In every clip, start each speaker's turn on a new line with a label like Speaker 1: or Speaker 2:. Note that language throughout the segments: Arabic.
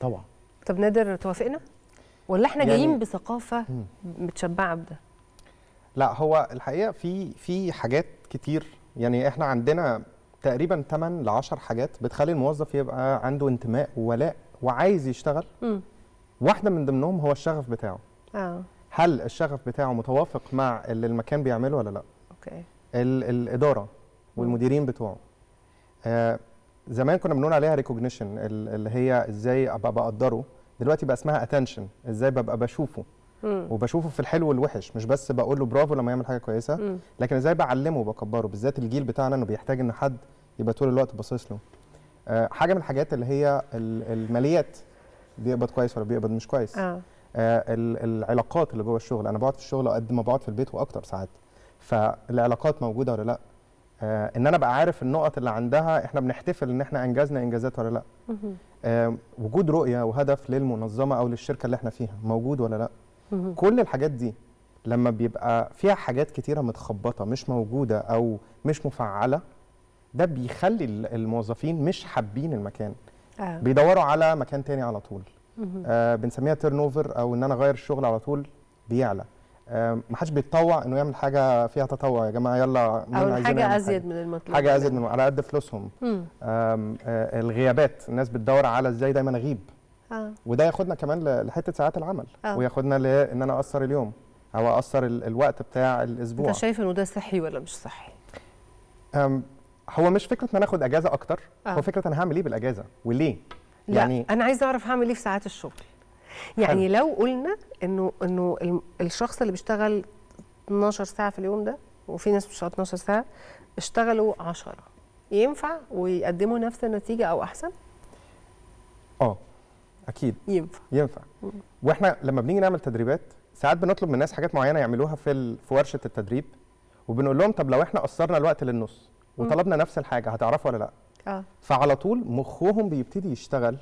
Speaker 1: طبعا
Speaker 2: طب نادر توافقنا ولا احنا يعني جايين بثقافه متشبعه بده
Speaker 1: لا هو الحقيقه في في حاجات كتير يعني احنا عندنا تقريبا 8 ل 10 حاجات بتخلي الموظف يبقى عنده انتماء وولاء وعايز يشتغل م. واحده من ضمنهم هو الشغف بتاعه اه هل الشغف بتاعه متوافق مع اللي المكان بيعمله ولا لا اوكي الاداره والمديرين بتوعه آه زمان كنا بنقول عليها ريكوجنيشن اللي هي ازاي ابقى بقدره دلوقتي بقى اسمها اتنشن ازاي ببقى بشوفه وبشوفه في الحلو والوحش مش بس بقول له برافو لما يعمل حاجه كويسه لكن ازاي بعلمه وبكبره بالذات الجيل بتاعنا انه بيحتاج ان حد يبقى طول الوقت باصص له آه، حاجه من الحاجات اللي هي الماليات بيقبض كويس ولا بيقبض مش كويس آه. آه، العلاقات اللي جوه الشغل انا بقعد في الشغل قد ما بقعد في البيت واكتر ساعات فالعلاقات موجوده ولا لا آه، ان انا ابقى عارف النقط اللي عندها احنا بنحتفل ان احنا انجزنا انجازات ولا لا آه، وجود رؤيه وهدف للمنظمه او للشركه اللي احنا فيها موجود ولا لا كل الحاجات دي لما بيبقى فيها حاجات كتيره متخبطه مش موجوده او مش مفعله ده بيخلي الموظفين مش حابين المكان آه. بيدوروا على مكان تاني على طول آه بنسميها تيرن اوفر او ان انا اغير الشغل على طول بيعلى آه، ما حدش بيتطوع انه يعمل حاجه فيها تطوع يا جماعه يلا مين او حاجه ازيد من المطلوب حاجه ازيد يعني. من على قد فلوسهم آه، الغيابات الناس بتدور على ازاي دايما اغيب آه. وده ياخدنا كمان لحته ساعات العمل آه. وياخدنا لان انا اقصر اليوم او اقصر الوقت بتاع الاسبوع انت
Speaker 2: شايف انه ده صحي ولا مش صحي
Speaker 1: هو مش فكره ان انا اخد اجازه اكتر آه. هو فكره انا هعمل ايه بالاجازه وليه لا يعني انا عايز
Speaker 2: اعرف هعمل ايه في ساعات الشغل
Speaker 1: يعني حل. لو قلنا انه انه الشخص اللي
Speaker 2: بيشتغل 12 ساعه في اليوم ده وفي ناس بتشتغل 12 ساعه اشتغلوا 10 ينفع ويقدموا نفس النتيجه او احسن
Speaker 1: اه اكيد ينفع ينفع واحنا لما بنيجي نعمل تدريبات ساعات بنطلب من الناس حاجات معينه يعملوها في في ورشه التدريب وبنقول لهم طب لو احنا قصرنا الوقت للنص وطلبنا نفس الحاجه هتعرفوا ولا لا اه فعلى طول مخهم بيبتدي يشتغل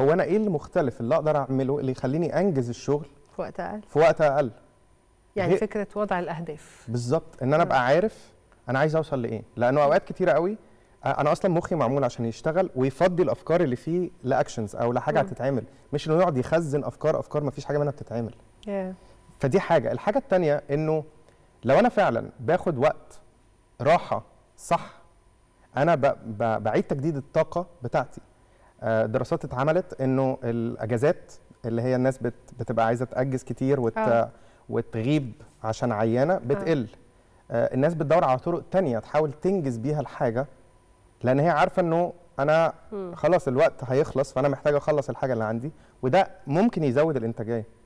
Speaker 1: هو انا ايه المختلف اللي اقدر اعمله اللي يخليني انجز الشغل
Speaker 2: في وقت اقل في وقت اقل يعني هي... فكره وضع الاهداف
Speaker 1: بالظبط ان انا ابقى عارف انا عايز اوصل لايه لانه اوقات كتيره قوي انا اصلا مخي معمول عشان يشتغل ويفضي الافكار اللي فيه لاكشنز او لحاجه هتتعمل مش انه يقعد يخزن افكار افكار ما فيش حاجه منها بتتعمل yeah. فدي حاجه الحاجه الثانيه انه لو انا فعلا باخد وقت راحه صح انا بعيد تجديد الطاقه بتاعتي آه، دراسات اتعملت انه الاجازات اللي هي الناس بت بتبقى عايزه تاجز كتير وت آه. وتغيب عشان عيانه بتقل آه. آه. الناس بتدور على طرق تانية تحاول تنجز بيها الحاجه لان هي عارفه انه انا خلاص الوقت هيخلص فانا محتاجه اخلص الحاجه اللي عندي وده ممكن يزود الانتاجيه